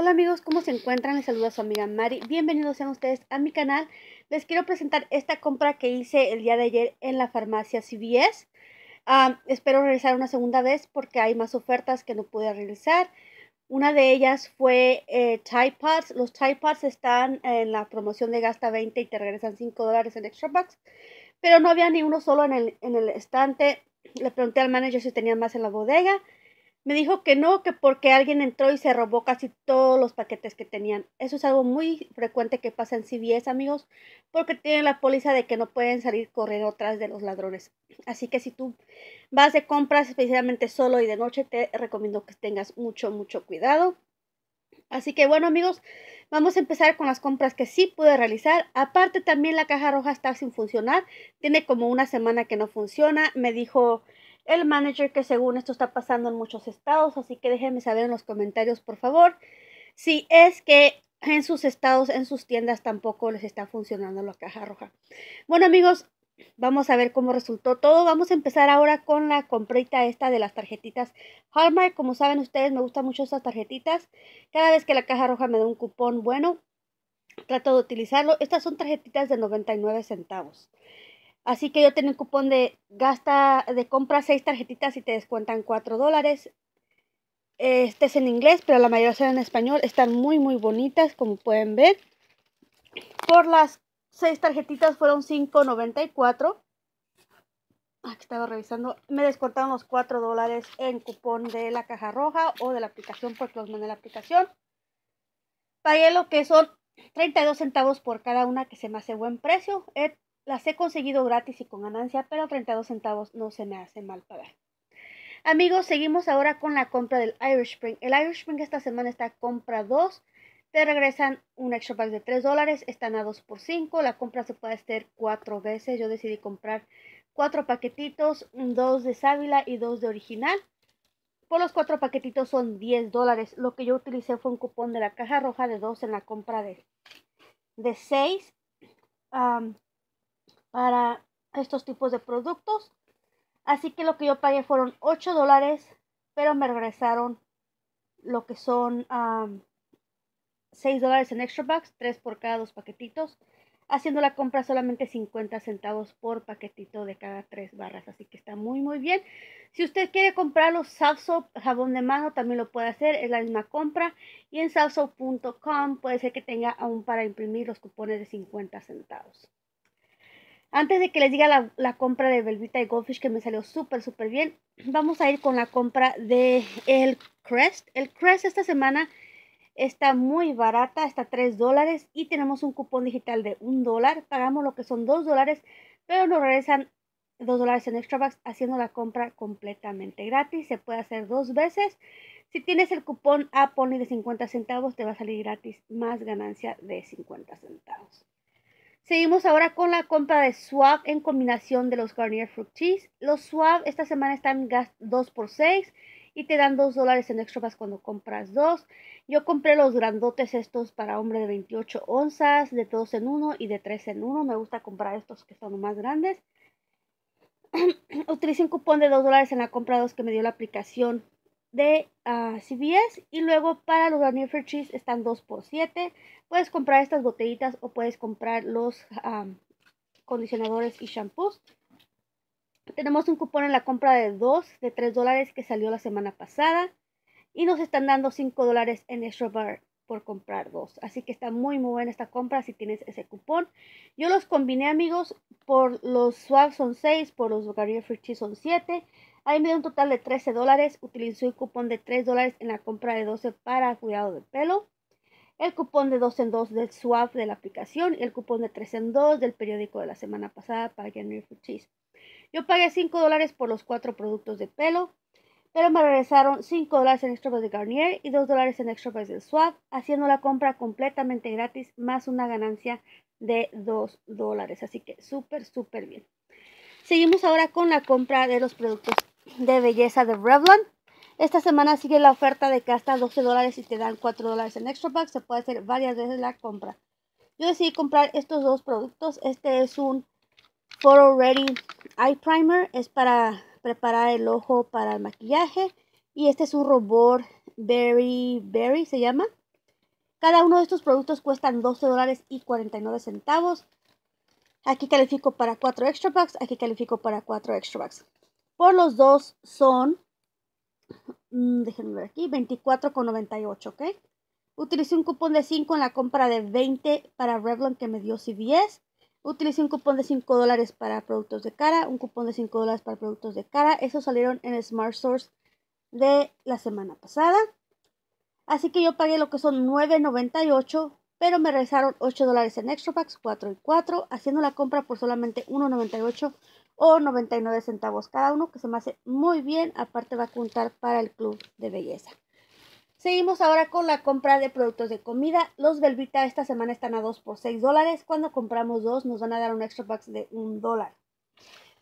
Hola amigos, ¿cómo se encuentran? Les saluda su amiga Mari. Bienvenidos sean ustedes a mi canal. Les quiero presentar esta compra que hice el día de ayer en la farmacia CVS. espero regresar una segunda vez porque hay más ofertas que no pude realizar. Una de ellas fue eh, Tide Pods. Los Tide Pods están en la promoción de gasta 20 y te regresan 5 dólares en Extra Bucks. Pero no había ni uno solo en el, en el estante. Le pregunté al manager si tenía más en la bodega me dijo que no, que porque alguien entró y se robó casi todos los paquetes que tenían. Eso es algo muy frecuente que pasa en CBS, amigos, porque tienen la póliza de que no pueden salir corriendo atrás de los ladrones. Así que si tú vas de compras, especialmente solo y de noche, te recomiendo que tengas mucho, mucho cuidado. Así que bueno amigos, vamos a empezar con las compras que sí pude realizar. Aparte también la caja roja está sin funcionar. Tiene como una semana que no funciona. Me dijo el manager que según esto está pasando en muchos estados, así que déjenme saber en los comentarios, por favor, si es que en sus estados, en sus tiendas tampoco les está funcionando la caja roja. Bueno amigos, vamos a ver cómo resultó todo. Vamos a empezar ahora con la comprita esta de las tarjetitas Hallmark. Como saben ustedes, me gustan mucho estas tarjetitas. Cada vez que la caja roja me da un cupón bueno, trato de utilizarlo. Estas son tarjetitas de 99 centavos. Así que yo tengo un cupón de gasta, de compra seis tarjetitas y te descuentan 4 dólares. Este es en inglés, pero la mayoría son en español. Están muy, muy bonitas, como pueden ver. Por las seis tarjetitas fueron 5.94. Aquí ah, estaba revisando. Me descontaron los 4 dólares en cupón de la caja roja o de la aplicación, porque los mandé la aplicación. Pagué lo que son 32 centavos por cada una, que se me hace buen precio. Eh, las he conseguido gratis y con ganancia, pero 32 centavos no se me hace mal pagar. Amigos, seguimos ahora con la compra del Irish Spring. El Irish Spring esta semana está compra 2. Te regresan un extra pack de 3 dólares. Están a 2 por 5. La compra se puede hacer 4 veces. Yo decidí comprar cuatro paquetitos, 2 de sábila y dos de original. Por los cuatro paquetitos son 10 dólares. Lo que yo utilicé fue un cupón de la caja roja de 2 en la compra de, de 6 para estos tipos de productos. Así que lo que yo pagué fueron 8 dólares, pero me regresaron lo que son 6 dólares en extra bucks, 3 por cada dos paquetitos, haciendo la compra solamente 50 centavos por paquetito de cada 3 barras. Así que está muy, muy bien. Si usted quiere comprar los Salsop jabón de mano, también lo puede hacer, es la misma compra. Y en salso.com puede ser que tenga aún para imprimir los cupones de 50 centavos. Antes de que les diga la, compra de Velvita y Goldfish que me salió súper, súper bien, vamos a ir con la compra de el Crest. El Crest esta semana está muy barata, está 3 dólares y tenemos un cupón digital de 1 dólar. Pagamos lo que son 2 dólares, pero nos regresan 2 dólares en Extra haciendo la compra completamente gratis. Se puede hacer dos veces. Si tienes el cupón Apple de 50 centavos, te va a salir gratis más ganancia de 50 centavos. Seguimos ahora con la compra de Suave en combinación de los Garnier Fruit Cheese. Los Suave esta semana están 2 por 6 y te dan 2 dólares en extras cuando compras dos. Yo compré los grandotes estos para hombre de 28 onzas, de 2 en 1 y de 3 en 1. Me gusta comprar estos que son más grandes. Utilicé un cupón de 2 dólares en la compra 2 que me dio la aplicación de ah, CBS CVS y luego para los Free Cheese están 2 por 7 Puedes comprar estas botellitas o puedes comprar los ah, condicionadores y shampoos. Tenemos un cupón en la compra de 2 de 3 dólares que salió la semana pasada y nos están dando 5 dólares en extra bar por comprar dos. Así que está muy muy buena esta compra si tienes ese cupón. Yo los combiné amigos, por los Swag son 6, por los Garnier Cheese son 7 me dio un total de 13 dólares. Utilizó el cupón de 3 dólares en la compra de 12 para cuidado de pelo. El cupón de 2 en 2 del swap de la aplicación y el cupón de 3 en 2 del periódico de la semana pasada para January Cheese. Yo pagué 5 dólares por los 4 productos de pelo, pero me regresaron 5 dólares en extras de Garnier y 2 dólares en extras del swap, haciendo la compra completamente gratis más una ganancia de 2 dólares. Así que súper, súper bien. Seguimos ahora con la compra de los productos de belleza de Revlon. Esta semana sigue la oferta de que hasta 12 dólares y te dan 4 dólares en extra bucks. Se puede hacer varias veces la compra. Yo decidí comprar estos dos productos. Este es un Photo Ready Eye Primer. Es para preparar el ojo para el maquillaje. Y este es un robot Berry Berry se llama. Cada uno de estos productos cuestan 12 dólares y 49 centavos. Aquí califico para 4 extra bucks, aquí califico para 4 extra bucks por los dos son, mm, déjenme ver aquí, 24,98, ¿ok? Utilicé un cupón de 5 en la compra de 20 para Revlon que me dio CVS. Utilicé un cupón de 5 dólares para productos de cara, un cupón de 5 dólares para productos de cara. Esos salieron en Smart Source de la semana pasada. Así que yo pagué lo que son 9.98, pero me regresaron 8 dólares en extra packs, 4 y 4, haciendo la compra por solamente 1.98 o 99 centavos cada uno, que se me hace muy bien, aparte va a contar para el club de belleza. Seguimos ahora con la compra de productos de comida. Los Velvita esta semana están a 2 por 6 dólares. Cuando compramos dos nos van a dar un extra box de 1 dólar.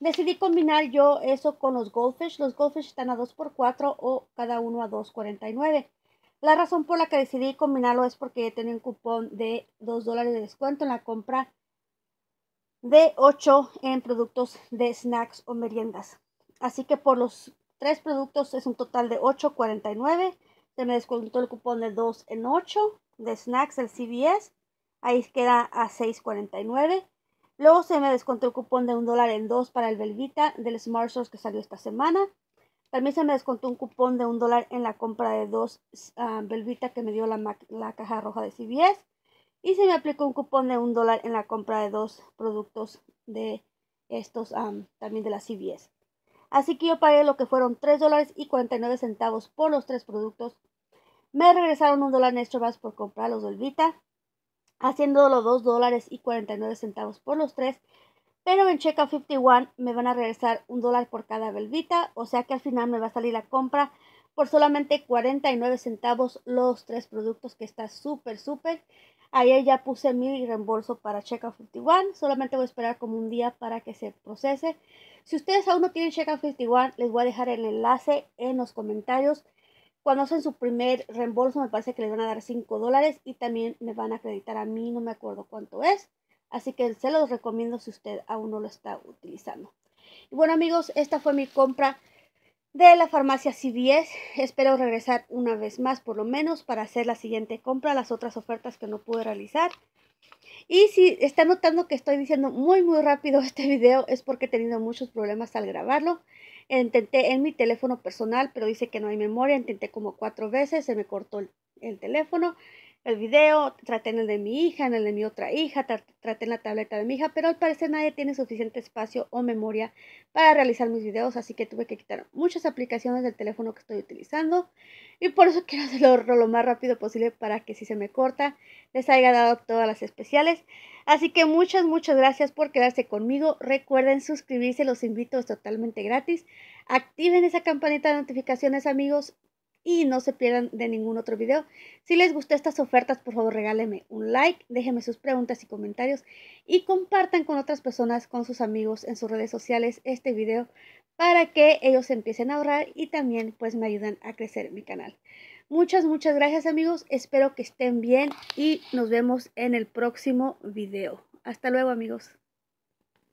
Decidí combinar yo eso con los Goldfish. Los Goldfish están a 2 por 4 o cada uno a 2.49. La razón por la que decidí combinarlo es porque tenía un cupón de 2 dólares de descuento en la compra de 8 en productos de snacks o meriendas. Así que por los tres productos es un total de 8.49. Se me descontó el cupón de 2 en 8 de snacks del CVS. Ahí queda a 6.49. Luego se me descontó el cupón de 1 dólar en 2 para el Belvita del Smart que salió esta semana. También se me descontó un cupón de 1 dólar en la compra de dos uh, ah, Belvita que me dio la, caja roja de CVS y se me aplicó un cupón de un dólar en la compra de dos productos de estos también de las CVS. Así que yo pagué lo que fueron 3 dólares y 49 centavos por los tres productos. Me regresaron un dólar en extra más por comprar los Velvita, haciendo los 2 dólares y 49 centavos por los tres. Pero en Checkout 51 me van a regresar un dólar por cada Velvita, o sea que al final me va a salir la compra por solamente 49 centavos los tres productos que está súper, súper. Ahí ya puse mi reembolso para Checkout 51. Solamente voy a esperar como un día para que se procese. Si ustedes aún no tienen Checkout 51, les voy a dejar el enlace en los comentarios. Cuando hacen su primer reembolso, me parece que les van a dar 5 dólares y también me van a acreditar a mí, no me acuerdo cuánto es. Así que se los recomiendo si usted aún no lo está utilizando. Y bueno amigos, esta fue mi compra de la farmacia CVS. Espero regresar una vez más por lo menos para hacer la siguiente compra, las otras ofertas que no pude realizar. Y si está notando que estoy diciendo muy muy rápido este video es porque he tenido muchos problemas al grabarlo. Intenté en mi teléfono personal, pero dice que no hay memoria. Intenté como cuatro veces, se me cortó el teléfono el video, traté en el de mi hija, en el de mi otra hija, traté en la tableta de mi hija, pero al parecer nadie tiene suficiente espacio o memoria para realizar mis videos, así que tuve que quitar muchas aplicaciones del teléfono que estoy utilizando y por eso quiero hacerlo lo más rápido posible para que si se me corta les haya dado todas las especiales. Así que muchas, muchas gracias por quedarse conmigo. Recuerden suscribirse, los invito, es totalmente gratis. Activen esa campanita de notificaciones amigos y no se pierdan de ningún otro video. Si les gustó estas ofertas, por favor regálenme un like, déjenme sus preguntas y comentarios y compartan con otras personas, con sus amigos en sus redes sociales este video para que ellos empiecen a ahorrar y también pues me ayudan a crecer mi canal. Muchas, muchas gracias amigos, espero que estén bien y nos vemos en el próximo video. Hasta luego amigos.